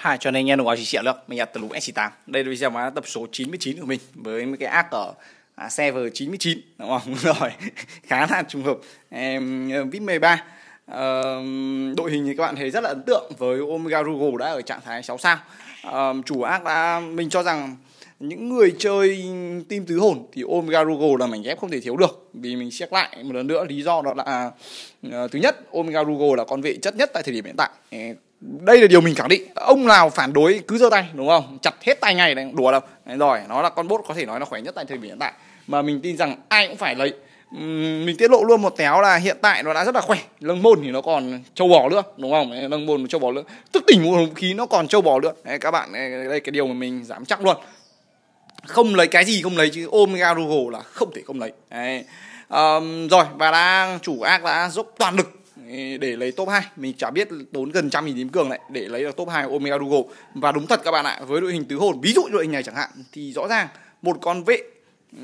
hai cho nên nghe đồng chí Triệu được Mình nhặt từ lũ S9 Đây là video mà tập số 99 của mình Với mấy cái ác ở à, server 99 Đúng không? Rồi, khá là trùng hợp em ờ, VIP 13 ờ, Đội hình thì các bạn thấy rất là ấn tượng Với Omega Rugo đã ở trạng thái 6 sao ờ, Chủ ác đã, mình cho rằng những người chơi team tứ hồn thì Omega Rugo là mảnh ghép không thể thiếu được vì mình xét lại một lần nữa lý do đó là uh, thứ nhất Omega Rugo là con vệ chất nhất tại thời điểm hiện tại đây là điều mình khẳng định ông nào phản đối cứ giơ tay đúng không chặt hết tay ngay này đùa đâu đấy, rồi nó là con bốt có thể nói là khỏe nhất tại thời điểm hiện tại mà mình tin rằng ai cũng phải lấy mình tiết lộ luôn một téo là hiện tại nó đã rất là khỏe lưng môn thì nó còn trâu bò nữa đúng không lưng môn trâu bò nữa tức tỉnh một khí nó còn trâu bò nữa đấy, các bạn đây cái điều mà mình dám chắc luôn không lấy cái gì không lấy chứ omega google là không thể không lấy đấy. Um, rồi và đã chủ ác đã dốc toàn lực để lấy top 2 mình chả biết tốn gần trăm nghìn điểm cường lại để lấy được top 2 Omega google và đúng thật các bạn ạ với đội hình tứ hồn ví dụ đội hình này chẳng hạn thì rõ ràng một con vệ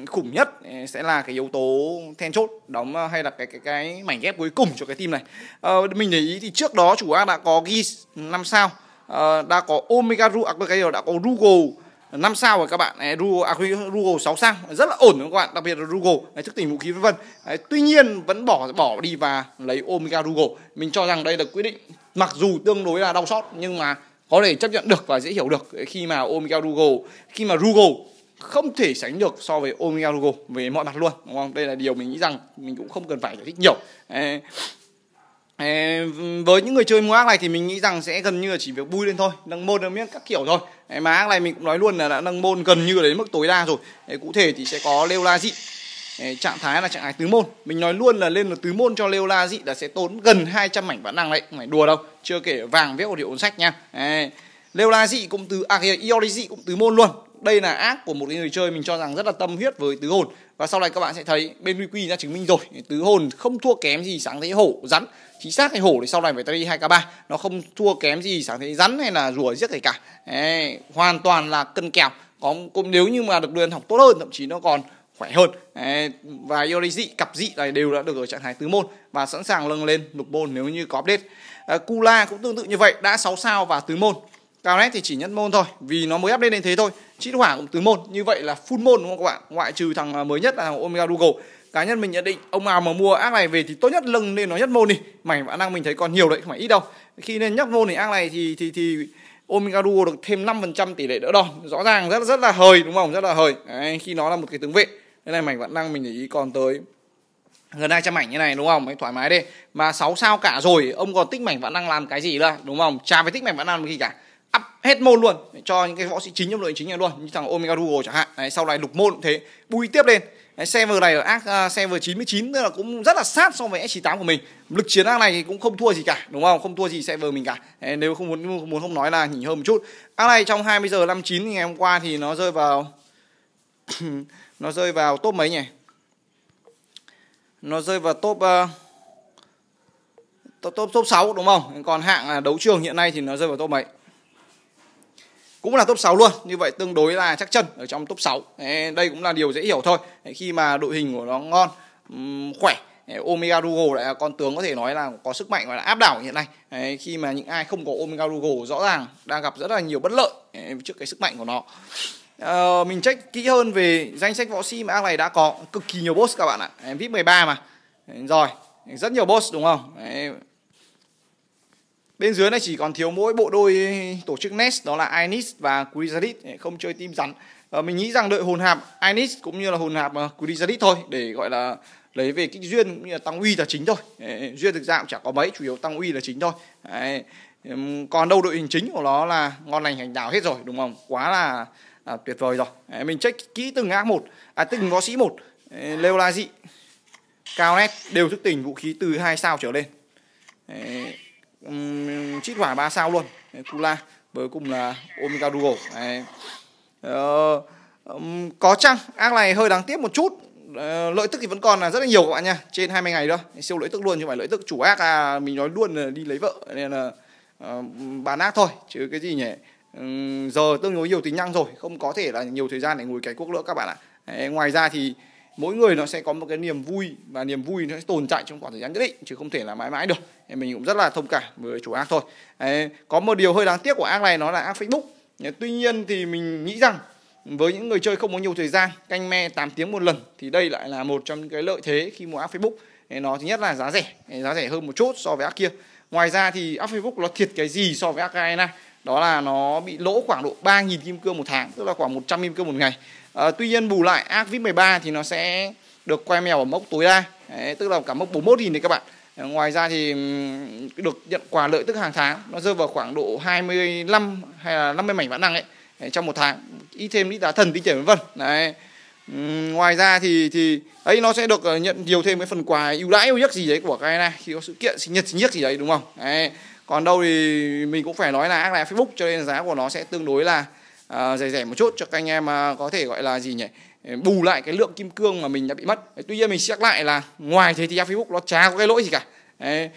khủng nhất ừ, sẽ là cái yếu tố then chốt đóng ờ, hay là cái cái cái mảnh ghép cuối cùng cho cái team này ờ, mình để ý thì trước đó chủ A đã có ghi 5 sao ờ, đã có Omega Ru à, cái đã có google 5 sao rồi các bạn đấy, Rugo, à, Rugo 6 sao rất là ổn các bạn đặc biệt là Rugo đấy, thức tỉnh vũ khí vân vân tuy nhiên vẫn bỏ bỏ đi và lấy Omega Rugo mình cho rằng đây là quyết định mặc dù tương đối là đau xót nhưng mà có thể chấp nhận được và dễ hiểu được khi mà Omega Rugo khi mà Rugo không thể sánh được so với Omega Rugo về mọi mặt luôn đúng không đây là điều mình nghĩ rằng mình cũng không cần phải giải thích nhiều với những người chơi mua ác này thì mình nghĩ rằng sẽ gần như là chỉ việc bui lên thôi nâng môn nâng miếng các kiểu thôi mà ác này mình cũng nói luôn là đã nâng môn gần như đến mức tối đa rồi cụ thể thì sẽ có leo la dị trạng thái là trạng thái tứ môn mình nói luôn là lên là tứ môn cho leo la dị là sẽ tốn gần 200 mảnh bản năng đấy không phải đùa đâu chưa kể vàng viết một điệu sách nha leo la dị cũng từ à, Iori dị cũng tứ môn luôn đây là ác của một người chơi mình cho rằng rất là tâm huyết với tứ hồn và sau này các bạn sẽ thấy bên WQ đã chứng minh rồi tứ hồn không thua kém gì sáng thế hổ rắn chính xác cái hổ thì sau này phải tay hai k 3 nó không thua kém gì sáng thế rắn hay là rùa giết gì cả Đấy, hoàn toàn là cân kèo có cũng nếu như mà được luyện học tốt hơn thậm chí nó còn khỏe hơn Đấy, và Yori dị cặp dị này đều đã được ở trạng thái tứ môn và sẵn sàng lâng lên lục môn nếu như có update à, Kula cũng tương tự như vậy đã 6 sao và tứ môn Cao thì chỉ nhất môn thôi vì nó mới update lên thế thôi chít hỏa cũng tứ môn như vậy là full môn đúng không các bạn ngoại trừ thằng à, mới nhất là thằng omega google cá nhân mình nhận định ông nào mà mua ác này về thì tốt nhất lưng nên nó nhất môn đi mảnh khả năng mình thấy còn nhiều đấy không phải ít đâu khi nên nhất môn thì ác này thì thì thì Omega Duo được thêm 5% tỷ lệ đỡ đòn rõ ràng rất rất là hời đúng không rất là hời đấy, khi nó là một cái tướng vệ nên này mảnh vẫn năng mình để ý còn tới gần 200 mảnh như này đúng không anh thoải mái đi mà 6 sao cả rồi ông còn tích mảnh vẫn đang làm cái gì nữa đúng không chả phải tích mảnh vẫn làm gì cả hết môn luôn cho những cái võ sĩ chính trong đội chính này luôn như thằng Omega Rugo chẳng hạn đấy, sau này lục môn cũng thế bùi tiếp lên đấy, server này ở ác uh, server 99 tức là cũng rất là sát so với S98 của mình lực chiến ác này thì cũng không thua gì cả đúng không không thua gì server mình cả đấy, nếu không muốn muốn không nói là nhỉnh hơn một chút ác này trong 20 giờ 59 ngày hôm qua thì nó rơi vào nó rơi vào top mấy nhỉ nó rơi vào top uh, top top, top 6 đúng không còn hạng à, đấu trường hiện nay thì nó rơi vào top mấy cũng là top 6 luôn như vậy tương đối là chắc chân ở trong top 6 đây cũng là điều dễ hiểu thôi khi mà đội hình của nó ngon khỏe Omega Rugo lại là con tướng có thể nói là có sức mạnh và là áp đảo hiện nay khi mà những ai không có Omega Rugo rõ ràng đang gặp rất là nhiều bất lợi trước cái sức mạnh của nó ờ, mình check kỹ hơn về danh sách võ sĩ mà ác này đã có cực kỳ nhiều boss các bạn ạ đấy, VIP 13 mà rồi rất nhiều boss đúng không Bên dưới này chỉ còn thiếu mỗi bộ đôi tổ chức nest đó là Inis và Kurizadit không chơi team rắn. À, mình nghĩ rằng đợi hồn hạp Inis cũng như là hồn hạp Kurizadit ờ, thôi để gọi là lấy về kích duyên cũng như là tăng uy là chính thôi. duyên thực ra cũng chẳng có mấy, chủ yếu tăng uy là chính thôi. Đấy. Còn đâu đội hình chính của nó là ngon lành hành đảo hết rồi đúng không? Quá là à, tuyệt vời rồi. Đấy, mình check kỹ từng ác một, à từng võ sĩ một, Leo La Dị, Cao Net đều thức tỉnh vũ khí từ hai sao trở lên. Đấy um, chít hỏa ba sao luôn đấy, Kula với cùng là Omega Rugo đấy. um, có chăng ác này hơi đáng tiếc một chút ờ, lợi tức thì vẫn còn là rất là nhiều các bạn nha trên 20 ngày đó siêu lợi tức luôn chứ không phải lợi tức chủ ác à mình nói luôn là đi lấy vợ nên là uh, bán ác thôi chứ cái gì nhỉ um, giờ tương đối nhiều tính năng rồi không có thể là nhiều thời gian để ngồi cái quốc nữa các bạn ạ Đấy, ngoài ra thì mỗi người nó sẽ có một cái niềm vui và niềm vui nó sẽ tồn tại trong khoảng thời gian nhất định chứ không thể là mãi mãi được mình cũng rất là thông cảm với chủ ác thôi có một điều hơi đáng tiếc của ác này nó là ác facebook tuy nhiên thì mình nghĩ rằng với những người chơi không có nhiều thời gian canh me 8 tiếng một lần thì đây lại là một trong những cái lợi thế khi mua ác facebook nó thứ nhất là giá rẻ giá rẻ hơn một chút so với ác kia ngoài ra thì ác facebook nó thiệt cái gì so với ác kia đó là nó bị lỗ khoảng độ 3.000 kim cương một tháng tức là khoảng 100 kim cương một ngày à, tuy nhiên bù lại ác vip 13 thì nó sẽ được quay mèo ở mốc tối đa Đấy, tức là cả mốc 41 nghìn đấy các bạn ờ, ngoài ra thì được nhận quà lợi tức hàng tháng nó rơi vào khoảng độ 25 hay là 50 mảnh vạn năng ấy trong một tháng ít thêm ít đá thần tí tiền vân vân đấy ngoài ra thì thì ấy nó sẽ được ờ, nhận nhiều thêm cái phần quà ưu đãi ưu nhất gì đấy của cái này khi có sự kiện sinh nhật sinh nhật gì đấy đúng không đấy. còn đâu thì mình cũng phải nói là ác là facebook cho nên giá của nó sẽ tương đối là à, rẻ rẻ một chút cho các anh em à, có thể gọi là gì nhỉ bù lại cái lượng kim cương mà mình đã bị mất tuy nhiên mình sẽ lại là ngoài thế thì Facebook nó chả có cái lỗi gì cả đấy.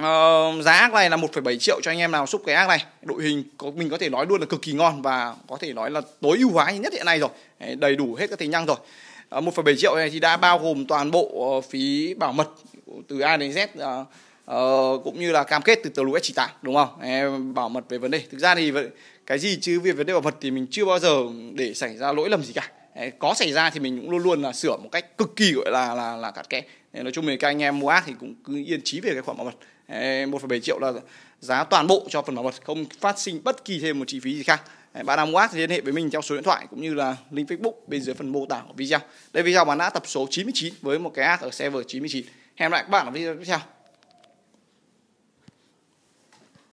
Uh, giá ác này là 1,7 triệu cho anh em nào xúc cái ác này đội hình có, mình có thể nói luôn là cực kỳ ngon và có thể nói là tối ưu hóa nhất hiện nay rồi đầy đủ hết các tính năng rồi uh, ờ, 1,7 triệu này thì đã bao gồm toàn bộ uh, phí bảo mật từ A đến Z uh, Ờ, cũng như là cam kết từ từ lũ chỉ tại đúng không em bảo mật về vấn đề thực ra thì cái gì chứ về vấn đề bảo mật thì mình chưa bao giờ để xảy ra lỗi lầm gì cả có xảy ra thì mình cũng luôn luôn là sửa một cách cực kỳ gọi là là là cặn kẽ nói chung là các anh em mua app thì cũng cứ yên trí về cái khoản bảo mật một bảy triệu là giá toàn bộ cho phần bảo mật không phát sinh bất kỳ thêm một chi phí gì khác bạn nào mua app thì liên hệ với mình theo số điện thoại cũng như là link facebook bên dưới phần mô tả của video đây video bán đã tập số 99 với một cái app ở server 99 hẹn gặp lại các bạn ở video tiếp theo